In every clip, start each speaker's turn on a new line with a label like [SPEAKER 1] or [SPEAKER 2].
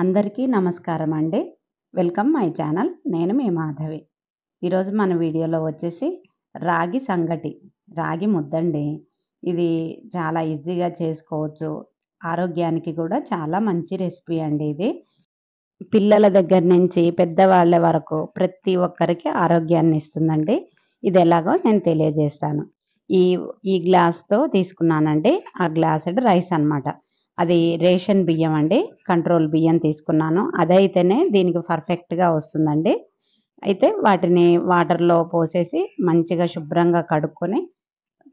[SPEAKER 1] అందరికీ నమస్కారం అండి వెల్కమ్ మై ఛానల్ నేను మీ మాధవి ఈరోజు మన వీడియోలో వచ్చేసి రాగి సంగటి రాగి ముద్దండి ఇది చాలా ఈజీగా చేసుకోవచ్చు ఆరోగ్యానికి కూడా చాలా మంచి రెసిపీ అండి ఇది పిల్లల దగ్గర నుంచి పెద్దవాళ్ళ వరకు ప్రతి ఒక్కరికి ఆరోగ్యాన్ని ఇస్తుందండి ఇది ఎలాగో నేను తెలియజేస్తాను ఈ ఈ గ్లాస్తో తీసుకున్నానండి ఆ గ్లాస్డ్ రైస్ అనమాట అది రేషన్ బియ్యం అండి కంట్రోల్ బియ్యం తీసుకున్నాను అదైతేనే దీనికి పర్ఫెక్ట్గా వస్తుందండి అయితే వాటిని వాటర్లో పోసేసి మంచిగా శుభ్రంగా కడుక్కొని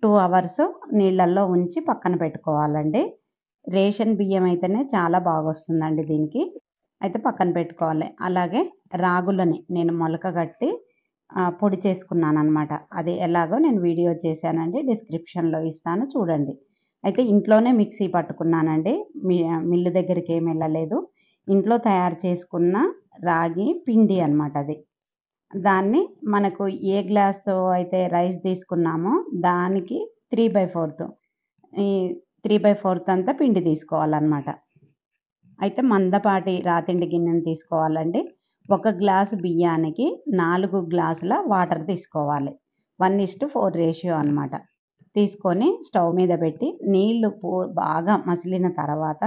[SPEAKER 1] టూ అవర్స్ నీళ్ళల్లో ఉంచి పక్కన పెట్టుకోవాలండి రేషన్ బియ్యం అయితేనే చాలా బాగొస్తుందండి దీనికి అయితే పక్కన పెట్టుకోవాలి అలాగే రాగులని నేను మొలక కట్టి పొడి చేసుకున్నాను అనమాట అది ఎలాగో నేను వీడియో చేశానండి డిస్క్రిప్షన్లో ఇస్తాను చూడండి అయితే ఇంట్లోనే మిక్సీ పట్టుకున్నానండి మిల్లు దగ్గరికి ఏమి వెళ్ళలేదు ఇంట్లో తయారు చేసుకున్న రాగి పిండి అనమాట అది దాన్ని మనకు ఏ గ్లాస్తో అయితే రైస్ తీసుకున్నామో దానికి త్రీ బై ఫోర్త్ ఈ త్రీ బై ఫోర్త్ అంతా పిండి తీసుకోవాలన్నమాట అయితే మందపాటి రాతిండి గిన్నెను తీసుకోవాలండి ఒక గ్లాసు బియ్యానికి నాలుగు గ్లాసుల వాటర్ తీసుకోవాలి one is to four ratio అనమాట తీసుకొని స్టవ్ మీద పెట్టి నీళ్లు పో బాగా మసిలిన తర్వాత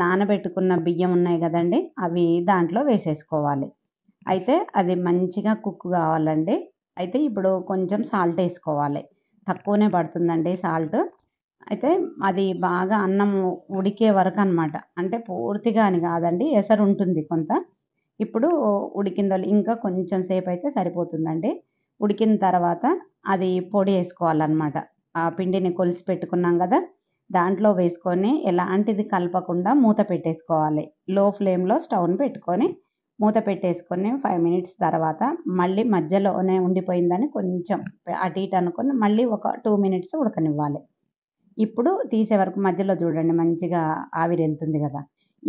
[SPEAKER 1] నానబెట్టుకున్న బియ్యం ఉన్నాయి కదండి అవి దాంట్లో వేసేసుకోవాలి అయితే అది మంచిగా కుక్ కావాలండి అయితే ఇప్పుడు కొంచెం సాల్ట్ వేసుకోవాలి తక్కువనే పడుతుందండి సాల్ట్ అయితే అది బాగా అన్నం ఉడికే వరకు అనమాట అంటే పూర్తిగా అని కాదండి ఎసరు ఉంటుంది కొంత ఇప్పుడు ఉడికిందో ఇంకా కొంచెం సేపు అయితే సరిపోతుందండి ఉడికిన తర్వాత అది పొడి వేసుకోవాలన్నమాట ఆ పిండిని కొలిసి పెట్టుకున్నాం కదా దాంట్లో వేసుకొని ఎలాంటిది కలపకుండా మూత పెట్టేసుకోవాలి లో ఫ్లేమ్లో స్టవ్ని పెట్టుకొని మూత పెట్టేసుకొని ఫైవ్ మినిట్స్ తర్వాత మళ్ళీ మధ్యలోనే ఉండిపోయిందని కొంచెం అటు ఇటు అనుకొని మళ్ళీ ఒక టూ మినిట్స్ ఉడకనివ్వాలి ఇప్పుడు తీసే వరకు మధ్యలో చూడండి మంచిగా ఆవిరి వెళ్తుంది కదా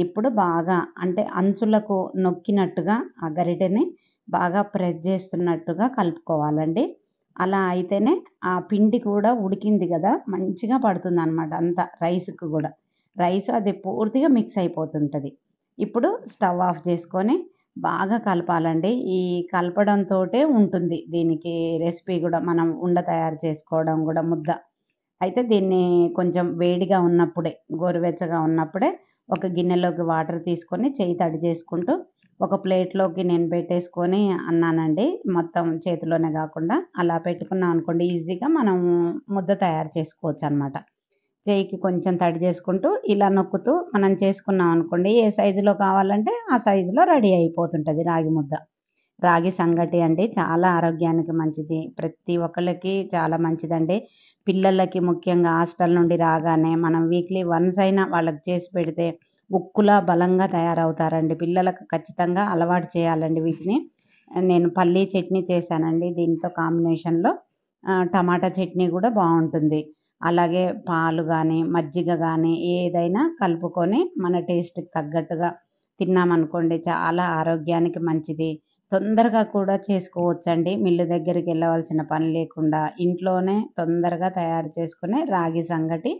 [SPEAKER 1] ఇప్పుడు బాగా అంటే అంచులకు నొక్కినట్టుగా ఆ గరిటెని బాగా ప్రెస్ చేస్తున్నట్టుగా కలుపుకోవాలండి అలా అయితేనే ఆ పిండి కూడా ఉడికింది కదా మంచిగా పడుతుంది అనమాట అంతా రైస్కి కూడా రైస్ అది పూర్తిగా మిక్స్ అయిపోతుంటుంది ఇప్పుడు స్టవ్ ఆఫ్ చేసుకొని బాగా కలపాలండి ఈ కలపడంతో ఉంటుంది దీనికి రెసిపీ కూడా మనం ఉండ తయారు చేసుకోవడం కూడా ముద్ద అయితే దీన్ని కొంచెం వేడిగా ఉన్నప్పుడే గోరువెచ్చగా ఉన్నప్పుడే ఒక గిన్నెలోకి వాటర్ తీసుకొని చేయి తడి చేసుకుంటూ ఒక ప్లేట్లోకి నేను పెట్టేసుకొని అన్నానండి మొత్తం చేతిలోనే కాకుండా అలా పెట్టుకున్నాం అనుకోండి ఈజీగా మనం ముద్ద తయారు చేసుకోవచ్చు అనమాట చేయికి కొంచెం తడి చేసుకుంటూ ఇలా నొక్కుతూ మనం చేసుకున్నాం అనుకోండి ఏ సైజులో కావాలంటే ఆ సైజులో రెడీ అయిపోతుంటుంది రాగి ముద్ద రాగి సంగటి అండి చాలా ఆరోగ్యానికి మంచిది ప్రతి ఒక్కళ్ళకి చాలా మంచిదండి పిల్లలకి ముఖ్యంగా హాస్టల్ నుండి రాగానే మనం వీక్లీ వన్స్ అయినా వాళ్ళకి చేసి పెడితే ఉక్కులా బలంగా తయారవుతారండి పిల్లలకు ఖచ్చితంగా అలవాటు చేయాలండి వీటిని నేను పల్లీ చట్నీ చేశానండి దీంతో కాంబినేషన్లో టమాటా చట్నీ కూడా బాగుంటుంది అలాగే పాలు కానీ మజ్జిగ కానీ ఏదైనా కలుపుకొని మన టేస్ట్కి తగ్గట్టుగా తిన్నామనుకోండి చాలా ఆరోగ్యానికి మంచిది తొందరగా కూడా చేసుకోవచ్చండి మిల్లు దగ్గరికి వెళ్ళవలసిన పని లేకుండా ఇంట్లోనే తొందరగా తయారు చేసుకునే రాగి సంగటి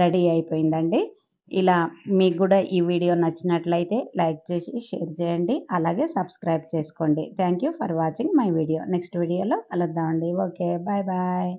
[SPEAKER 1] రెడీ అయిపోయిందండి ఇలా మీకు కూడా ఈ వీడియో నచ్చినట్లయితే లైక్ చేసి షేర్ చేయండి అలాగే సబ్స్క్రైబ్ చేసుకోండి thank for watching my video next వీడియోలో కలుద్దామండి ఓకే బాయ్ బాయ్